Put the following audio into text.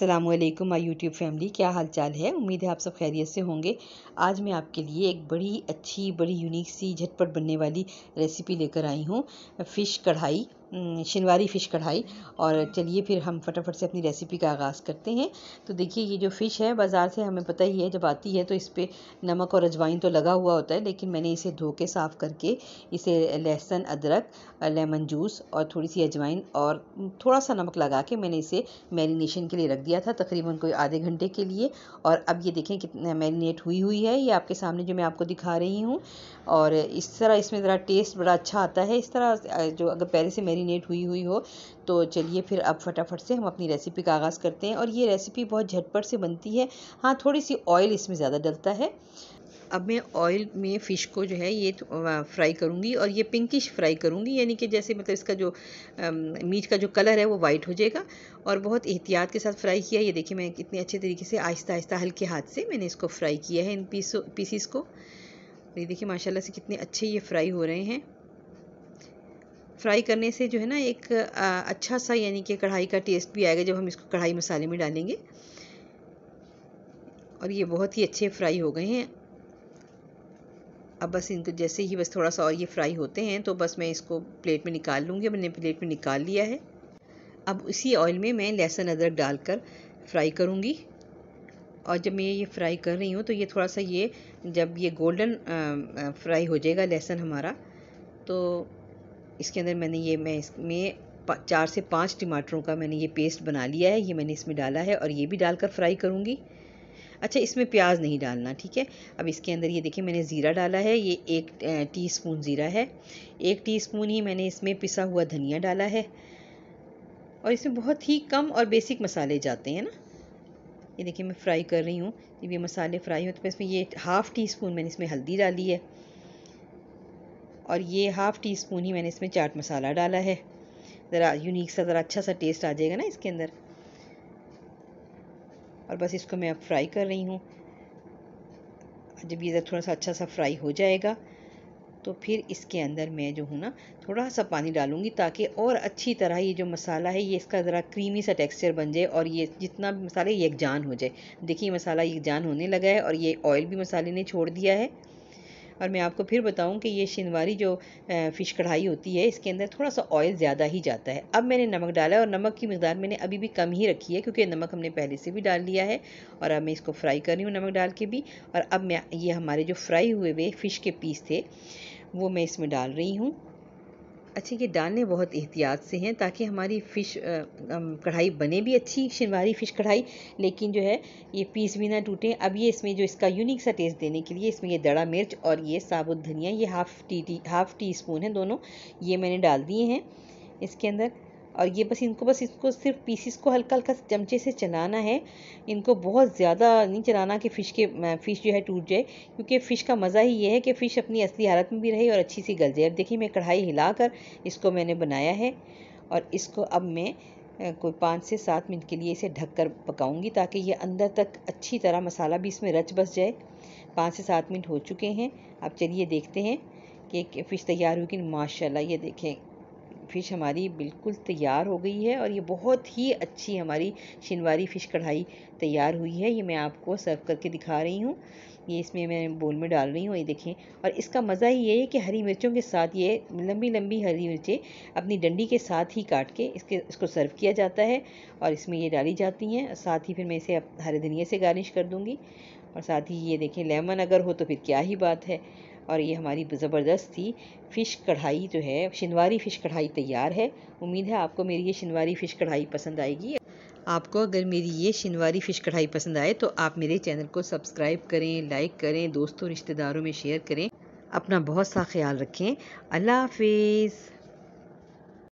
अस्सलाम वालेकुम my YouTube family क्या हाल चाल है उम्मीद है आप सब खैरियत से होंगे आज मैं आपके लिए एक बड़ी अच्छी बड़ी यूनिक सी झटपट बनने वाली रेसिपी लेकर आई हूँ फ़िश कढ़ाई हम्म, शिनवारी फ़िश कढ़ाई और चलिए फिर हम फटाफट से अपनी रेसिपी का आगाज़ करते हैं तो देखिए ये जो फ़िश है बाज़ार से हमें पता ही है जब आती है तो इस पर नमक और अजवाइन तो लगा हुआ होता है लेकिन मैंने इसे धो के साफ़ करके इसे लहसुन अदरक लेमन जूस और थोड़ी सी अजवाइन और थोड़ा सा नमक लगा के मैंने इसे मैरिनेशन के लिए रख दिया था तकरीबन कोई आधे घंटे के लिए और अब ये देखें कितना मैरिनेट हुई हुई है ये आपके सामने जो मैं आपको दिखा रही हूँ और इस तरह इसमें ज़रा टेस्ट बड़ा अच्छा आता है इस तरह जो अगर पहले से मेरी मैरिनेट हुई हुई हो तो चलिए फिर अब फटाफट से हम अपनी रेसिपी का आगाज़ करते हैं और ये रेसिपी बहुत झटपट से बनती है हाँ थोड़ी सी ऑयल इसमें ज़्यादा डलता है अब मैं ऑयल में फ़िश को जो है ये फ्राई तो, करूँगी और ये पिंकिश फ्राई करूँगी यानी कि जैसे मतलब इसका जो मीट का जो कलर है वो वाइट हो जाएगा और बहुत एहतियात के साथ फ्राई किया ये देखिए मैं कितने अच्छे तरीके से आहिस्ता आहिस्ता हल्के हाथ से मैंने इसको फ्राई किया है इन पीसों पीसीस को ये देखिए माशाल्लाह से कितने अच्छे ये फ्राई हो रहे हैं फ्राई करने से जो है ना एक अच्छा सा यानी कि कढ़ाई का टेस्ट भी आएगा जब हम इसको कढ़ाई मसाले में डालेंगे और ये बहुत ही अच्छे फ्राई हो गए हैं अब बस इनको जैसे ही बस थोड़ा सा और ये फ्राई होते हैं तो बस मैं इसको प्लेट में निकाल लूँगी मैंने प्लेट में निकाल लिया है अब उसी ऑयल में मैं लहसुन अदरक डालकर फ्राई करूँगी और जब मैं ये फ्राई कर रही हूँ तो ये थोड़ा सा ये जब ये गोल्डन फ्राई हो जाएगा लहसुन हमारा तो इसके अंदर मैंने ये मैं इसमें चार से पाँच टमाटरों का मैंने ये पेस्ट बना लिया है ये मैंने इसमें डाला है और ये भी डालकर फ्राई करूँगी अच्छा इसमें प्याज नहीं डालना ठीक है अब इसके अंदर ये देखिए मैंने ज़ीरा डाला है ये एक टीस्पून ज़ीरा है एक टीस्पून ही मैंने इसमें पिसा हुआ धनिया डाला है और इसमें बहुत ही कम और बेसिक मसाले जाते हैं ना ये देखिए मैं फ्राई कर रही हूँ जब ये मसाले फ्राई हों तो इसमें ये हाफ़ टी स्पून मैंने इसमें हल्दी डाली है और ये हाफ़ टी स्पून ही मैंने इसमें चाट मसाला डाला है ज़रा यूनिक सा ज़रा अच्छा सा टेस्ट आ जाएगा ना इसके अंदर और बस इसको मैं अब फ्राई कर रही हूँ जब ये थोड़ा सा अच्छा सा फ्राई हो जाएगा तो फिर इसके अंदर मैं जो हूँ ना थोड़ा सा पानी डालूँगी ताकि और अच्छी तरह ये जो मसाला है ये इसका ज़रा क्रीमी सा टेक्सचर बन जाए और ये जितना भी मसाला यकजान हो जाए देखिए मसाला यकजान होने लगा है और ये ऑयल भी मसाले ने छोड़ दिया है और मैं आपको फिर बताऊँ कि ये शिनवारी जो फ़िश कढ़ाई होती है इसके अंदर थोड़ा सा ऑयल ज़्यादा ही जाता है अब मैंने नमक डाला है और नमक की मकदार मैंने अभी भी कम ही रखी है क्योंकि नमक हमने पहले से भी डाल लिया है और अब मैं इसको फ्राई कर रही हूँ नमक डाल के भी और अब मैं ये हमारे जो फ्राई हुए हुए फ़िश के पीस थे वो मैं इसमें डाल रही हूँ अच्छा ये डालने बहुत एहतियात से हैं ताकि हमारी फ़िश कढ़ाई बने भी अच्छी शिनवारी फ़िश कढ़ाई लेकिन जो है ये पीस भी ना टूटें अब ये इसमें जो इसका यूनिक सा टेस्ट देने के लिए इसमें ये दड़ा मिर्च और ये साबुत धनिया ये half tea tea half teaspoon है दोनों ये मैंने डाल दिए हैं इसके अंदर और ये बस इनको बस इसको सिर्फ पीसीस को हल्का हल्का चमचे से चलाना है इनको बहुत ज़्यादा नहीं चलाना कि फ़िश के फ़िश जो है टूट जाए क्योंकि फ़िश का मज़ा ही ये है कि फ़िश अपनी असली हालत में भी रहे और अच्छी सी गल जाए अब देखिए मैं कढ़ाई हिला कर इसको मैंने बनाया है और इसको अब मैं कोई पाँच से सात मिनट के लिए इसे ढक कर पकाऊँगी ताकि ये अंदर तक अच्छी तरह मसाला भी इसमें रच बस जाए पाँच से सात मिनट हो चुके हैं अब चलिए देखते हैं कि फ़िश तैयार होगी माशाल्लाह ये देखें फ़िश हमारी बिल्कुल तैयार हो गई है और ये बहुत ही अच्छी हमारी शिनवारी फ़िश कढ़ाई तैयार हुई है ये मैं आपको सर्व करके दिखा रही हूँ ये इसमें मैं बोल में डाल रही हूँ ये देखें और इसका मज़ा ही ये है कि हरी मिर्चों के साथ ये लंबी लंबी हरी मिर्चें अपनी डंडी के साथ ही काट के इसके इसको सर्व किया जाता है और इसमें ये डाली जाती हैं साथ ही फिर मैं इसे हरे धनिया से गार्निश कर दूँगी और साथ ही ये देखें लेमन अगर हो तो फिर क्या ही बात है और ये हमारी ज़बरदस्त थी फ़िश कढ़ाई जो है शिनवारी फ़िश कढ़ाई तैयार है उम्मीद है आपको मेरी ये शिनवारी फ़िश कढ़ाई पसंद आएगी आपको अगर मेरी ये शिनवारी फ़िश कढ़ाई पसंद आए तो आप मेरे चैनल को सब्सक्राइब करें लाइक करें दोस्तों रिश्तेदारों में शेयर करें अपना बहुत सा ख्याल रखें अल्लाह हाफिज़